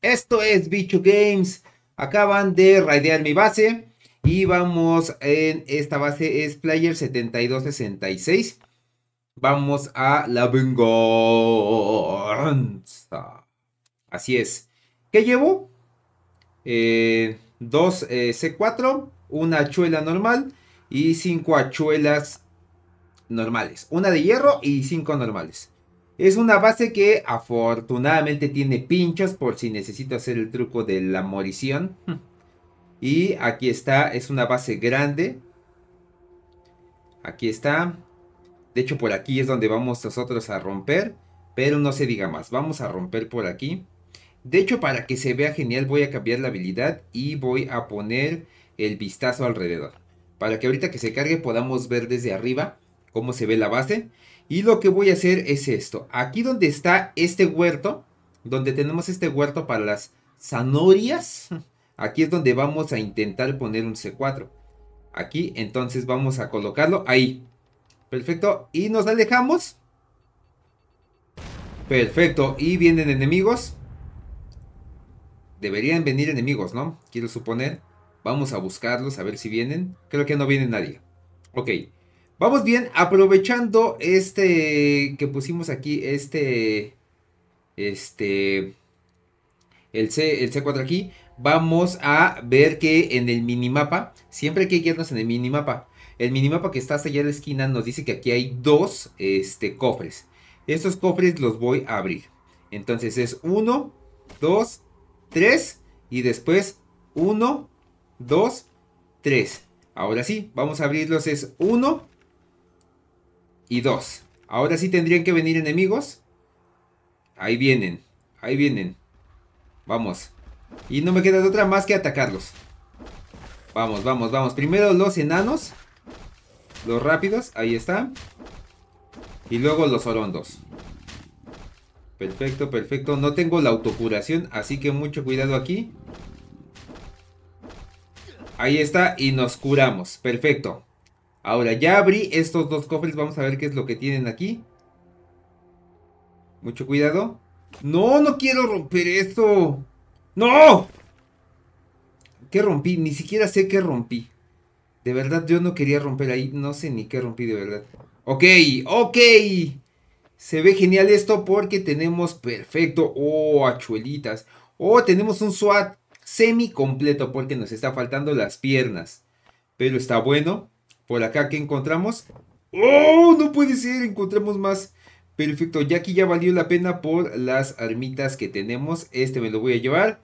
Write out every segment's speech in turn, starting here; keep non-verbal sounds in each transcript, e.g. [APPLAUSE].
Esto es Bicho Games. Acaban de raidear mi base. Y vamos en esta base es Player 7266. Vamos a la venganza. Así es. ¿Qué llevo? Eh, dos eh, C4, una hachuela normal y cinco hachuelas normales. Una de hierro y cinco normales. Es una base que afortunadamente tiene pinchos por si necesito hacer el truco de la morición. Hmm. Y aquí está, es una base grande. Aquí está. De hecho por aquí es donde vamos nosotros a romper. Pero no se diga más, vamos a romper por aquí. De hecho para que se vea genial voy a cambiar la habilidad y voy a poner el vistazo alrededor. Para que ahorita que se cargue podamos ver desde arriba cómo se ve la base. Y lo que voy a hacer es esto. Aquí donde está este huerto, donde tenemos este huerto para las zanorias. [LAUGHS] aquí es donde vamos a intentar poner un C4. Aquí, entonces vamos a colocarlo ahí. Perfecto, y nos alejamos. Perfecto, y vienen enemigos. Deberían venir enemigos, ¿no? Quiero suponer. Vamos a buscarlos, a ver si vienen. Creo que no viene nadie. Ok, Vamos bien, aprovechando este que pusimos aquí, este, este, el, C, el C4 aquí, vamos a ver que en el minimapa, siempre hay que guiarnos en el minimapa. El minimapa que está hasta allá en la esquina nos dice que aquí hay dos este, cofres. Estos cofres los voy a abrir. Entonces es 1, 2, 3 y después 1, 2, 3. Ahora sí, vamos a abrirlos. Es 1, y dos. Ahora sí tendrían que venir enemigos. Ahí vienen, ahí vienen. Vamos. Y no me queda otra más que atacarlos. Vamos, vamos, vamos. Primero los enanos. Los rápidos, ahí está. Y luego los orondos. Perfecto, perfecto. No tengo la autocuración, así que mucho cuidado aquí. Ahí está, y nos curamos. Perfecto. Ahora, ya abrí estos dos cofres. Vamos a ver qué es lo que tienen aquí. Mucho cuidado. No, no quiero romper esto. ¡No! ¿Qué rompí? Ni siquiera sé qué rompí. De verdad, yo no quería romper ahí. No sé ni qué rompí, de verdad. Ok, ok. Se ve genial esto porque tenemos perfecto. Oh, achuelitas. Oh, tenemos un SWAT semi completo porque nos está faltando las piernas. Pero está bueno. Por acá, ¿qué encontramos? ¡Oh! No puede ser, encontramos más. Perfecto, ya aquí ya valió la pena por las armitas que tenemos. Este me lo voy a llevar.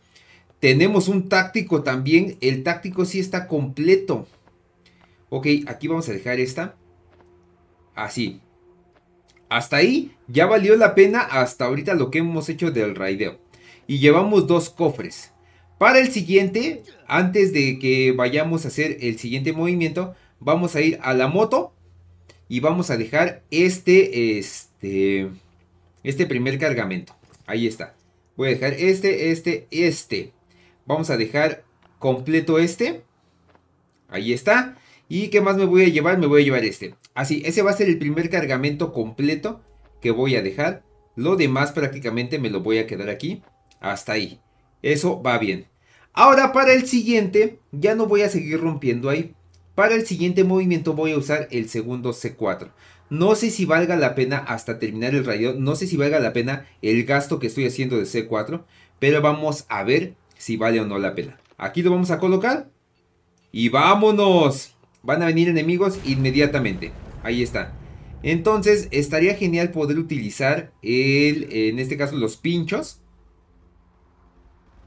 Tenemos un táctico también. El táctico sí está completo. Ok, aquí vamos a dejar esta. Así. Hasta ahí ya valió la pena hasta ahorita lo que hemos hecho del raideo. Y llevamos dos cofres. Para el siguiente, antes de que vayamos a hacer el siguiente movimiento, vamos a ir a la moto y vamos a dejar este, este, este primer cargamento. Ahí está. Voy a dejar este, este, este. Vamos a dejar completo este. Ahí está. ¿Y qué más me voy a llevar? Me voy a llevar este. Así, ese va a ser el primer cargamento completo que voy a dejar. Lo demás prácticamente me lo voy a quedar aquí. Hasta ahí. Eso va bien. Ahora para el siguiente, ya no voy a seguir rompiendo ahí. Para el siguiente movimiento voy a usar el segundo C4. No sé si valga la pena hasta terminar el rayo, no sé si valga la pena el gasto que estoy haciendo de C4, pero vamos a ver si vale o no la pena. Aquí lo vamos a colocar y vámonos. Van a venir enemigos inmediatamente. Ahí está. Entonces estaría genial poder utilizar el, en este caso los pinchos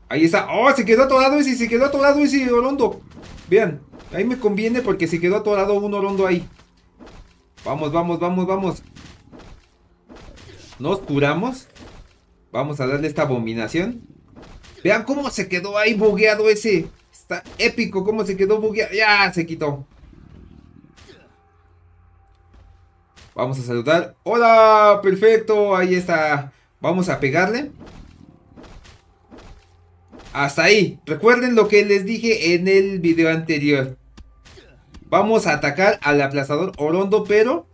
Ahí está. ¡Oh! Se quedó atorado ese, Se quedó atorado Ese Orondo. Vean. Ahí me conviene porque se quedó atorado un Orondo ahí. Vamos, vamos, vamos, vamos. Nos curamos. Vamos a darle esta abominación. Vean cómo se quedó ahí bugueado ese. Está épico cómo se quedó bugueado. Ya, se quitó. Vamos a saludar. ¡Hola! Perfecto. Ahí está. Vamos a pegarle. Hasta ahí. Recuerden lo que les dije en el video anterior. Vamos a atacar al aplazador Orondo, pero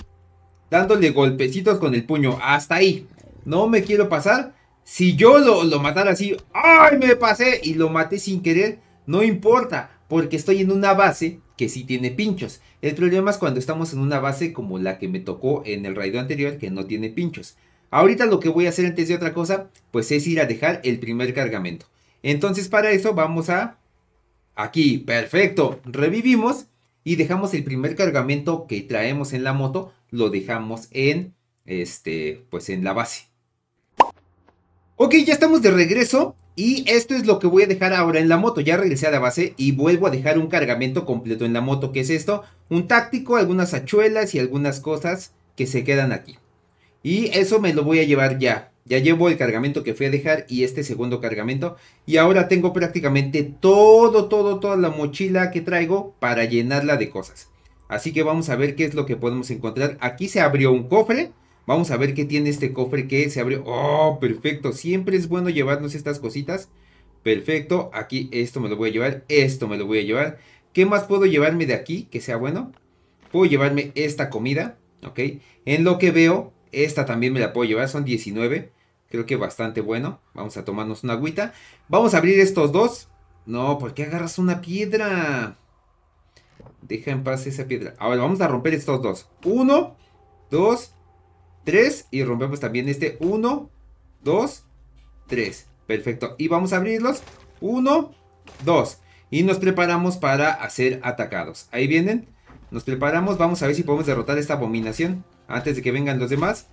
dándole golpecitos con el puño. Hasta ahí. No me quiero pasar. Si yo lo, lo matara así, ¡ay, me pasé! Y lo maté sin querer, no importa, porque estoy en una base que sí tiene pinchos. El problema es cuando estamos en una base como la que me tocó en el raid anterior, que no tiene pinchos. Ahorita lo que voy a hacer antes de otra cosa, pues es ir a dejar el primer cargamento. Entonces para eso vamos a... Aquí, perfecto. Revivimos y dejamos el primer cargamento que traemos en la moto. Lo dejamos en, este, pues en la base. Ok, ya estamos de regreso. Y esto es lo que voy a dejar ahora en la moto. Ya regresé a la base y vuelvo a dejar un cargamento completo en la moto. ¿Qué es esto? Un táctico, algunas hachuelas y algunas cosas que se quedan aquí. Y eso me lo voy a llevar ya. Ya llevo el cargamento que fui a dejar y este segundo cargamento. Y ahora tengo prácticamente todo, todo, toda la mochila que traigo para llenarla de cosas. Así que vamos a ver qué es lo que podemos encontrar. Aquí se abrió un cofre. Vamos a ver qué tiene este cofre que se abrió. ¡Oh, perfecto! Siempre es bueno llevarnos estas cositas. Perfecto, aquí esto me lo voy a llevar, esto me lo voy a llevar. ¿Qué más puedo llevarme de aquí que sea bueno? Puedo llevarme esta comida, ¿ok? En lo que veo esta también me la puedo llevar, son 19. Creo que bastante bueno. Vamos a tomarnos una agüita. Vamos a abrir estos dos. No, ¿por qué agarras una piedra? Deja en paz esa piedra. Ahora vamos a romper estos dos. Uno, dos, tres. Y rompemos también este. Uno, dos, tres. Perfecto. Y vamos a abrirlos. Uno, dos. Y nos preparamos para hacer atacados. Ahí vienen. Nos preparamos. Vamos a ver si podemos derrotar esta abominación. Antes de que vengan los demás.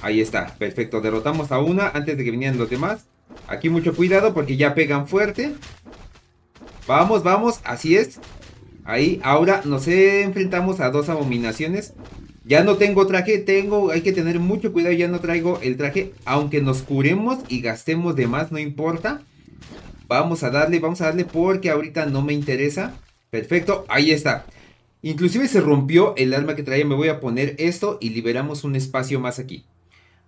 Ahí está, perfecto. Derrotamos a una antes de que vinieran los demás. Aquí mucho cuidado porque ya pegan fuerte. Vamos, vamos, así es. Ahí, ahora nos enfrentamos a dos abominaciones. Ya no tengo traje, tengo, hay que tener mucho cuidado, ya no traigo el traje. Aunque nos curemos y gastemos de más, no importa. Vamos a darle, vamos a darle porque ahorita no me interesa. Perfecto, ahí está. Inclusive se rompió el arma que traía. Me voy a poner esto y liberamos un espacio más aquí.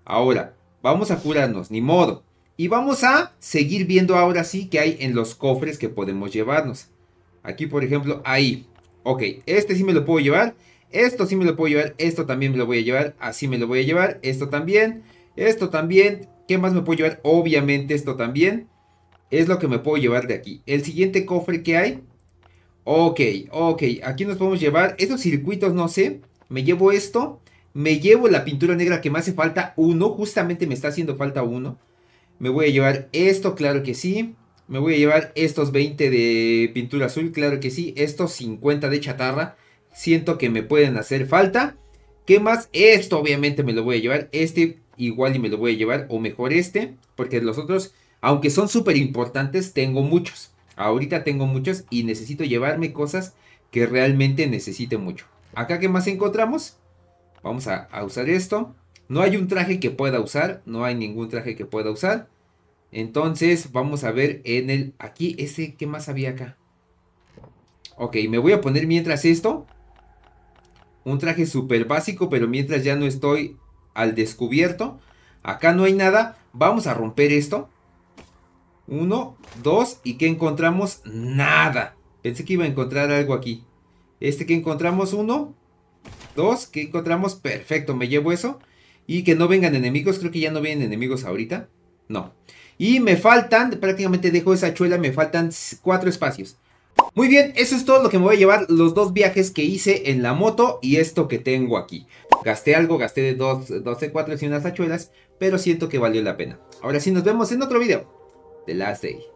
Ahora, vamos a curarnos, ni modo. Y vamos a seguir viendo ahora sí que hay en los cofres que podemos llevarnos. Aquí, por ejemplo, ahí. Ok, este sí me lo puedo llevar. Esto sí me lo puedo llevar. Esto también me lo voy a llevar. Así me lo voy a llevar. Esto también. Esto también. ¿Qué más me puedo llevar? Obviamente esto también. Es lo que me puedo llevar de aquí. El siguiente cofre que hay Ok, ok, aquí nos podemos llevar estos circuitos, no sé, me llevo esto, me llevo la pintura negra que me hace falta uno, justamente me está haciendo falta uno. Me voy a llevar esto, claro que sí. Me voy a llevar estos 20 de pintura azul, claro que sí. Estos 50 de chatarra, siento que me pueden hacer falta. ¿Qué más? Esto obviamente me lo voy a llevar. Este igual y me lo voy a llevar, o mejor este, porque los otros, aunque son súper importantes, tengo muchos. Ahorita tengo muchos y necesito llevarme cosas que realmente necesite mucho. Acá que más encontramos, vamos a, usar esto. No hay un traje que pueda usar, no hay ningún traje que pueda usar. Entonces vamos a ver en el, aquí, ese, ¿qué más había acá? Ok, me voy a poner mientras esto, un traje súper básico, pero mientras ya no estoy al descubierto, acá no hay nada, vamos a romper esto. Uno, dos, y que encontramos nada. Pensé que iba a encontrar algo aquí. Este que encontramos uno, dos, que encontramos perfecto, me llevo eso. Y que no vengan enemigos, creo que ya no vienen enemigos ahorita. No. Y me faltan, prácticamente dejo esa chuela, me faltan cuatro espacios. Muy bien, eso es todo lo que me voy a llevar, los dos viajes que hice en la moto y esto que tengo aquí. Gasté algo, gasté de 2 4 y unas hachuelas, pero siento que valió la pena. Ahora sí, nos vemos en otro video. The Last Day.